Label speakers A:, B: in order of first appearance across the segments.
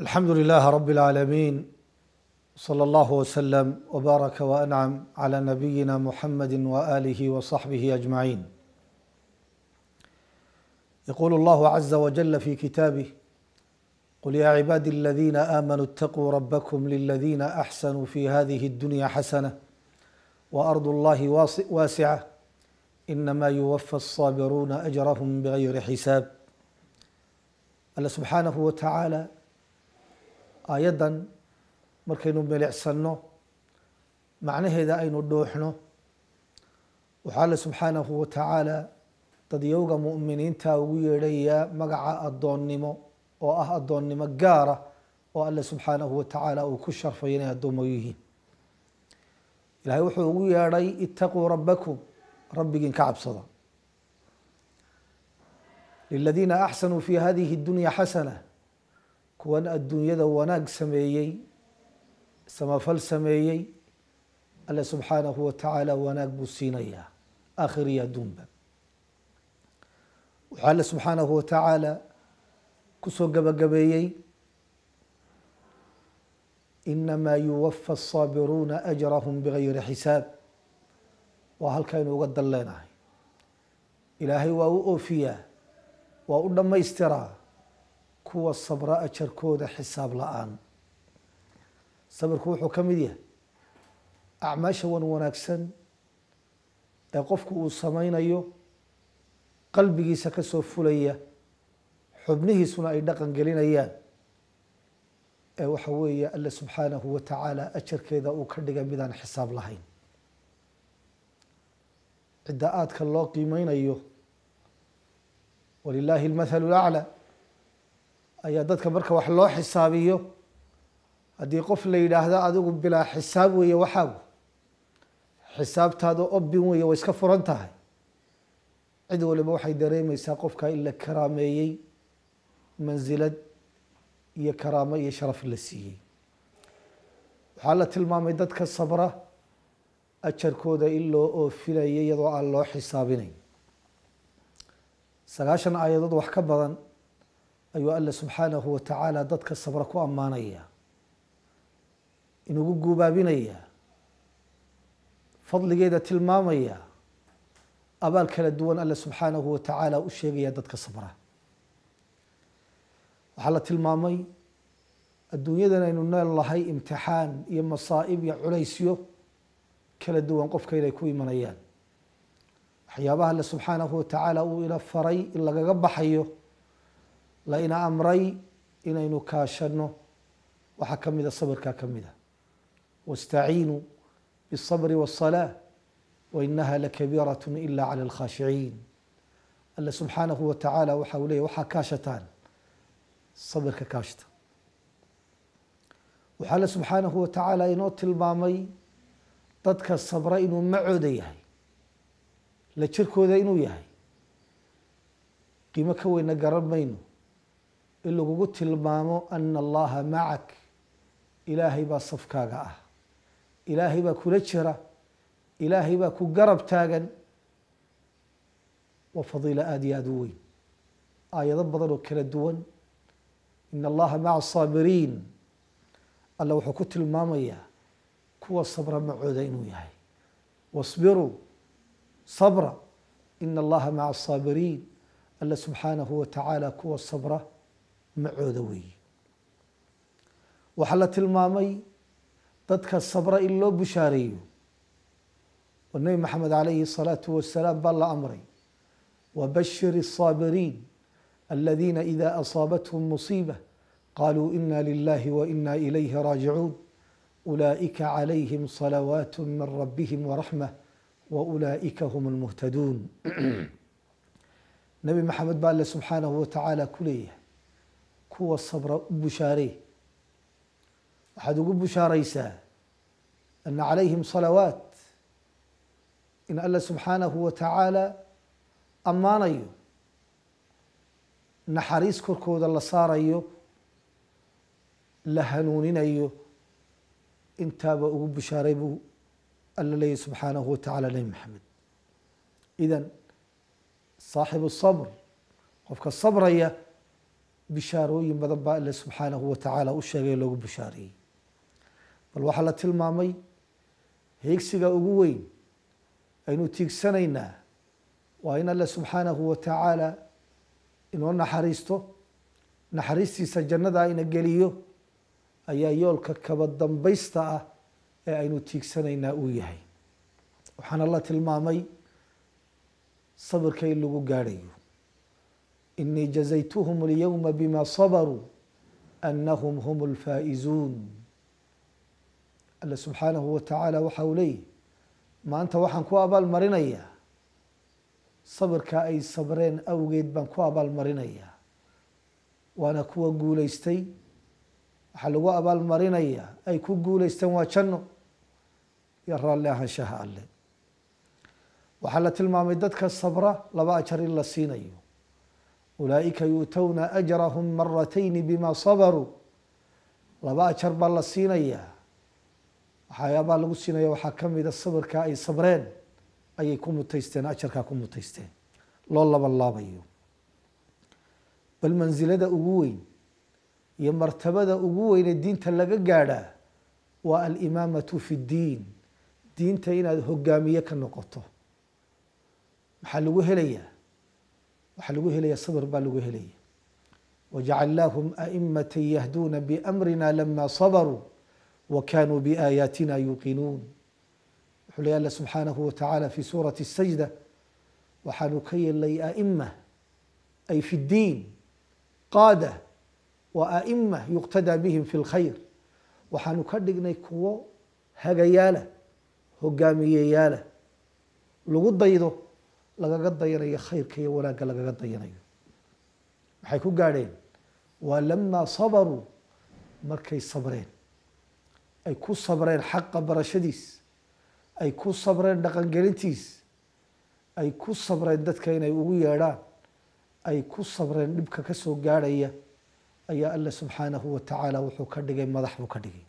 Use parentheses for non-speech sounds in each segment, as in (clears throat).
A: الحمد لله رب العالمين صلى الله وسلم وبارك وانعم على نبينا محمد واله وصحبه اجمعين يقول الله عز وجل في كتابه قل يا عبادي الذين امنوا اتقوا ربكم للذين احسنوا في هذه الدنيا حسنه وارض الله واسعه انما يوفى الصابرون اجرهم بغير حساب الله سبحانه وتعالى aayaddan markaynu milicsanno macnaheeda aynu dhuuxno waxaa alle subxaanahu watacaala tacaala dadyowga mu'miniinta ugu yeedhayaa magaca addoonnimo oo ah addoonnimo gaara oo alle subxaanahu watacaala uu ku sharfay inay addoomo yihiin ilahay wuxuu ugu yeedhay itaquu rabbakum rabbigiin ka cabsada liladiina axsanuu fi hadihi اdunya xasana kuwan adduunyada wanaag sameeyey samafal sameeyey alle subxaanahu watacaala wanaag buu siinayaa aakhir iyo adduunba wuxuu alle subxaanahu watacaala kusoo gabagabeeyey inamaa yuwafa asaabiruuna ajrahum bigayri xisaab waa halkaynu uga dalleenahay ilaahay waa u oofiyaa waa u dhammaystiraa kuwa sabra ajarkooda xisaab la-aan sabirku wuxuu ka mid yahay acmaasha wan wanaagsan ee qofku uu samaynayo qalbigiisa kasoo fulaya xubnihiisuna ay dhaqan gelinayaan ee waxa weeye alle subxaanahu wa tacaala ajarkeeda uu ka dhiga midaan xisaab lahayn cidda aadka loo qiimeynayo walilaahi almathalu laclaa ayaa dadka marka wax loo xisaabiyo haddii qof la yidhaahda adigu bilaa xisaab weeye waxaagu xisaabtaada obin weeye way iska furan tahay cid waliba waxay dareemeysaa qofkaa in la karaameeyey manzilad iyo karaamo iyo sharaf la siiyey waxaa la tilmaamay dadka sabra ajarkooda in loo oofinaya iyadoo aan loo xisaabinayn sagaashan aayadood wax ka badan ayuu alle subxaanahu wa watacaala dadka sabra ku ammaanaya inugu guubaabinaya fadligeeda tilmaamaya abaal kala duwan alle subxaanahu wa watacaala u sheegaya dadka sabra waxaa la tilmaamay adduunyadan aynu nool lahay imtixaan iyo masaa'ib iyo culaysyo kala duwan qofka inay ku imanayaan waxyaabaha alle subxaanahu wa tacaala uu ina faray in lagaga baxayo la ina amray inaynu kaashano waxaa ka mida sabrkaa ka mida wاstaciinuu bالصbr والصلاة وinaha lakabiiraة ila calى اlkhaashiciin alle subxaanahu wa tacaala waxa uu leya waxaa kaashataan sabirka kaashata wuxuu alle subxaanahu wa inoo tilmaamay dadka sabra inuu macooda yahay la jirkooda inuu yahay qiimo ka weyna garan mayno in lagugu tilmaamo ana allaha macak ilaahay baa safkaaga ah ilaahay baa kula jira ilaahay baa ku garab taagan waa fadiila aada iyo aada u weyn aayado badan oo kala duwan in allaha maca saabiriin alla wuxuu ku tilmaamayaa kuwa sabra macooda inuu yahay wasbiruu sabra in allaha maca asaabiriin alla subxaanahu wa tacaala kuwa sabra macooda weeye waxaa la tilmaamay dadka sabra in loo bushaareeyo oo nebi maxamed calayhi الsalaatu wasalaam baa la amray wabashir الsaabiriin aladiina ida asaabathum musiiba qaluu ina lilahi waina ilayhi raajicuun ulaaئika calayhim salawaat min rabihim waraxmة waulaa'ika hum اlmuhtaduun (clears throat) nebi maxamed baa alle subxaanahu wa ku leeyahay kuwa sabra u bushaaree waxaad ugu bushaaraysaa ana calayhim salawaat in alla subxaanahu wa tacaala ammaanayo naxariis korkooda la saarayo la hanuuninayo intaaba ugu bushaaray buu alla leeyahy subxaanahu wa tacala nebi maxamed idan saaxibu sabr qofka sabraya bishaarooyin badan baa alle subxaanahu watacaala u sheegay loogu bishaariyey bal waxaa la tilmaamay heegsiga ugu weyn aynu tiigsanaynaa waa in alle subxaanahu wa tacaala inoo naxariisto naxariistiisa jannadaa ina geliyo ayaa yoolka kaba dambaysta ah ee aynu tiigsanaynaa uu yahay waxaana la tilmaamay sabirka in lagu gaadhayo inii jazaytuhum اlyowma bima sabaruu anahum hum اlfaa'izuun alle subxaanahu wa tacaala waxa uu leeyihi maanta waxaan ku abaalmarinayaa marinayaa sabirkaa ay sabreen awgeed baan ku abaalmarinayaa waana kuwa guulaystay waxaa lagu abaalmarinayaa ay ku guulaysteen waa janno iyo raalli ahaanshaha alle waxaa la tilmaamay dadka sabra laba ajar in la siinayo ulaaئika yuutowna ajrahum maratayni bima sabruu laba ajar baa la siinayaa waxyaabaa lagu siinaya waxaa kamida sabirkaa ay sabreen ayay ku mutaysteen ajarkaa ku mutaysteen loo laban laabayo bal manzilada ugu weyn iyo martabada ugu weyn ee diinta laga gaadhaa waa alimaamatu fi ddiin diinta inaad hogaamiye ka noqoto maxaa lagu helayaa waxaa lagu helaya sabr baa lagu helaya wajacalnaahum aimata yahduuna bamrina lama sabaruu wakanuu biaayaatina yuqinuun wuxuu leey alla subxaanahu watacaala fi suurati اsajda waxaanu ka yeelnay aima ay fi اddiin qaada wa aima yuqtadaa bihim fi اlkhayr waxaanu ka dhignay kuwo hagayaala hogaamiyeyaala lagu daydo lagaga dayanayo khayrka iyo wanaagga lagaga dayanayo maxay ku gaadheen waa lamaa sabaruu markay sabreen ay ku sabreen xaqa barashadiis ay ku sabreen dhaqangelintiis ay ku sabreen dadka inay ugu yeedhaan ay ku sabreen dhibka ka soo gaadhaya ayaa alla subxaanahu wa tacaala wuxuu ka dhigay madax buu ka dhigay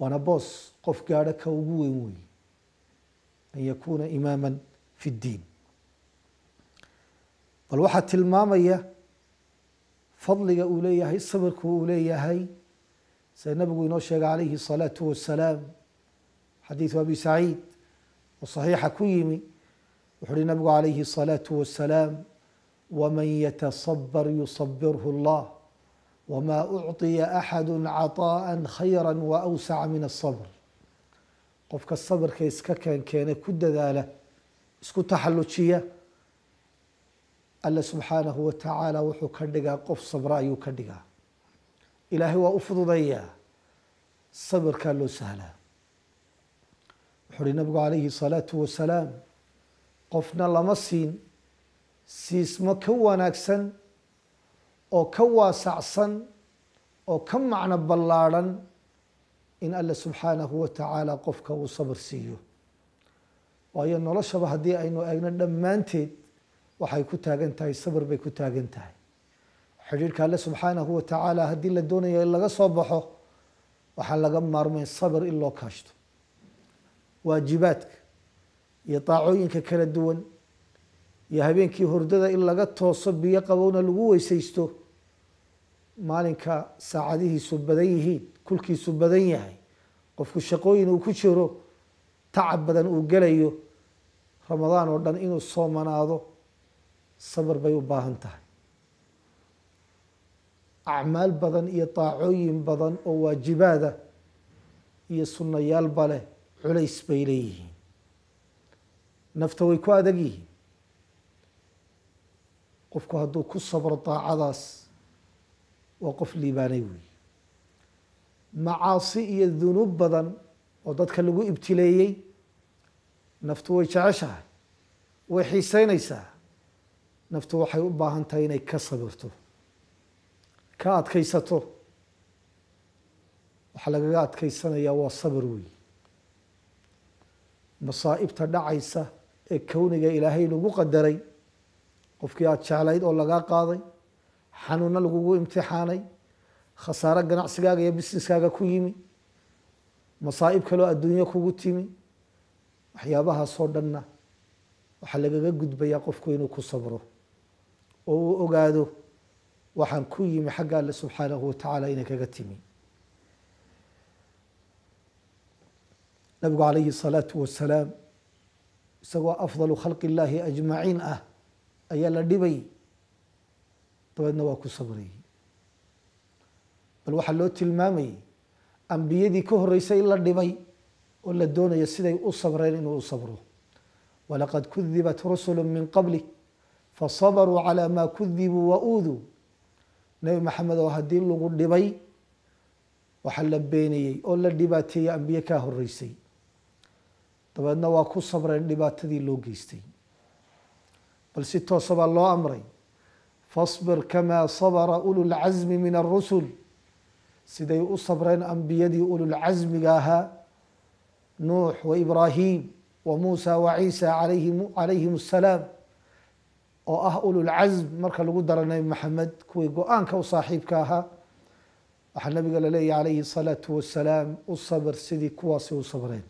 A: waana boos qof gaadho ka ugu weyn weeye an yakuuna imaama fi اddiin bal waxaa tilmaamaya fadliga uu leeyahay sabirka uu leeyahay sida nabigu inoo sheegay calayhi الsalaatu wasalaam xadiidu abi saciid oo saxiixa ku yimi wuxu uhi nabigu calayhi الsalaatu wasalaam wman yataصbr yusbirhu اllah wma ucطiya axadu caطaءa khayra wawsaca min الصbr qofka sabirka iska keenkeene ku dadaala isku taxallujiya alle subxaanahu wa tacaala wuxuu ka dhigaa qof sabra ayuu ka dhigaa ilaahay waa u fududayaa sabirkaa loo sahlaa wuxuu uhi nabigu calayhi salaatu wasalaam qofna lama siin siismo ka wanaagsan oo ka waasacsan oo ka macno ballaadhan in alle subxaanahu watacaala qofka uu sabr siiyo waayo noloshaba haddii aynu eegno dhammaanteed waxay ku taagan tahay sabr bay ku taagan tahay xidhiirka alle subxaanahu watacaala haddii la doonayo in laga soo baxo waxaa laga maarmayn sabr in loo kaashto waajibaadka iyo daacooyinka kala duwan iyo habeenkii hordada in laga tooso biyo qabowna lagu weysaysto maalinka saacadihiisu badan yihiin kulkiisu badan yahay qofku shaqooyin uu ku jiro tacab badan uu gelayo ramadaan oo dhan inuu soomanaado sabar bay u baahan tahay acmaal badan iyo daacooyin badan oo waajibaada iyo sunnayaalba leh culays bay leeyihiin nafta way ku adag yihiin qofku hadduu ku sabro daacadaas waa qof liibaanay wey macaasi iyo dunuub badan oo dadka lagu ibtileeyey naftu way jeceshahay way xiiseynaysaa naftu waxay u baahan tahay inay ka sabirto ka adkaysato waxaa lagaga adkaysanayaa waa sabir wey masaa'ibta dhacaysa ee kawniga ilaahay lagu qadaray qofkii aada jeclayd oo lagaa qaaday xanuunna lagugu imtixaanay khasaaro ganacsigaaga iyo businesskaaga ku yimi masaa'ib kaloo adduunyo kugu timi waxyaabahaasoo dhanna waxaa lagaga gudbayaa qofku inuu ku sabro oo uu ogaado waxaan ku yimi xagga alle subxaanahu watacaala inay kaga timi nabigu calayhi salaatu wasalaam isagoo afdalu khalqi illaahi ajmaciin ah ayaa la dhibay dabeedna waa ku sabrayay bal waxaa loo tilmaamayay ambiyadii ka horreysay la dhibay oo la doonayo siday u sabreen inuu u sabro walaqad kudibat rusulu min qabli fasabaruu calaa maa kudibuu wauuduu nebi maxamed oo haddii lagu dhibay waxaa la beeniyey oo la dhibaateeyey ambiye kaa horeysay dabeedna waa ku sabreen dhibaatadii loo geystay bal si toosa baa loo amray fasbir kamaa sabara ulu lcasmi min arusul siday u sabreen ambiyadii ululcasmiga ahaa nuux waibrahim wa muusa wa ciisa alayhim asalaam oo ah ululcazm marka lagu daro nabi maxamed kuwii go-aanka u saaxiibka ahaa waxaa nabiga laleeyahy alayhi الsalaatu wasalaam u sabr sidii kuwaasi u sabreen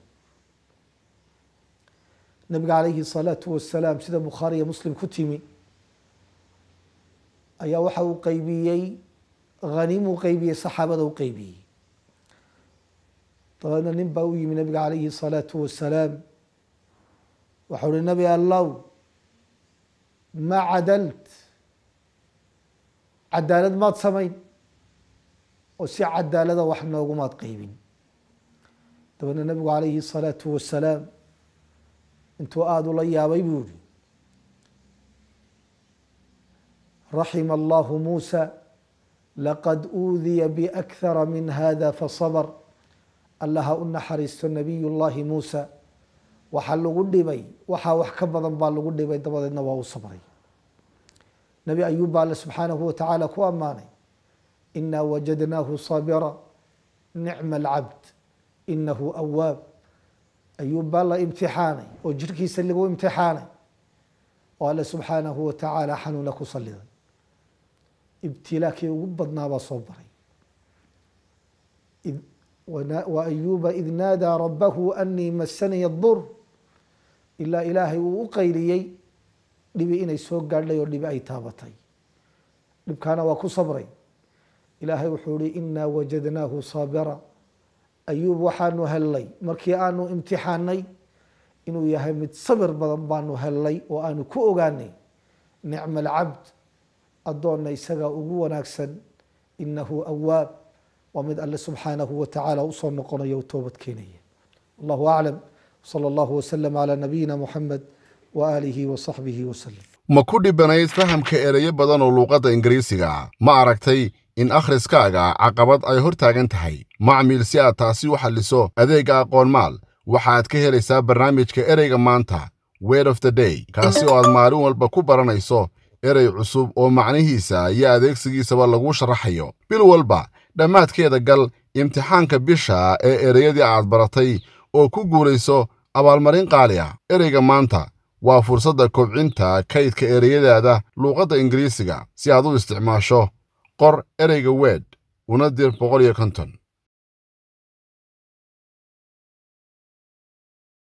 A: nabiga alayhi الsalaatu wasalaam sida bukhaari iyo muslim ku timi ayaa waxa uu qeybiyey haniim uu qeybiyey saxaabada u qeybiyey dabeedna nin baa u yimi nabiga calayhi salaatu wasalaam waxau uhi nabi allow ma cadalt cadaalad maad samayn oo si cadaalada wax noogumaad qeybin dabeedna nabigu calayhi salaatu wasalaam intuu aada ula yaabay buu yihi raxima allahu muusa laqad uudiya biakthara min hada fasabr allaha u naxariisto nabiyullaahi muusa waxaa lagu dhibay waxaa wax ka badan baa lagu dhibay dabadeedna waa u sabray nebi ayub baa alle subxaanahu watacaala ku ammaanay inaa wajadnaahu saabira nicma alcabd inahu awaab ayuub baa la imtixaanay oo jirhkiisa lagu imtixaanay oo alle subxaanahu watacaala xanuuna ku salliday ibtilaakii ugu badnaabaa soo baray وأyuba id naadىa rabhu أnii masaniya اdur ilaa ilaahay uu u qayliyey dhibi inay soo gaadhay oo dhibi ay taabatay dhibkaana waa ku sabray ilaahay wuxuu hi inaa wajadnaahu saabira ayuub waxaanu hellay markii aanu imtixaanay inuu yahay mid sabir badan baanu hellay oo aanu ku ogaanay nicma اlcabd addoonna isagaa ugu wanaagsan inahu awaab waa mid alle subxaanahu watacaala usoo noqonayo u toobad keenaya wallahu aclam salى allahu waslm calaa nabiyina muxamed alihi wasaxbihi waslm ma ku dhibanayd fahamka erayo badan oo luuqadda ingiriisiga ma aragtay in akhriskaaga caqabad ay hortaagan tahay macmiil si aad taasi u xalliso adeegga aqoonmaal maal waxaad ka helaysaa barnaamijka ereyga maanta word of the day kaasi oo aad maalin walba ku baranayso erey cusub oo macnihiisa iyo adeegsigiisaba lagu sharaxayo bil walba dhammaadkeeda gal imtixaanka bisha ee ereyadii aad baratay oo ku guulayso abaalmarin qaali ah ereyga maanta waa fursadda kobcinta kaydka ereyadaada luuqadda ingiriisiga si aad u isticmaasho qor ereyga weed una dir boqol iyo konton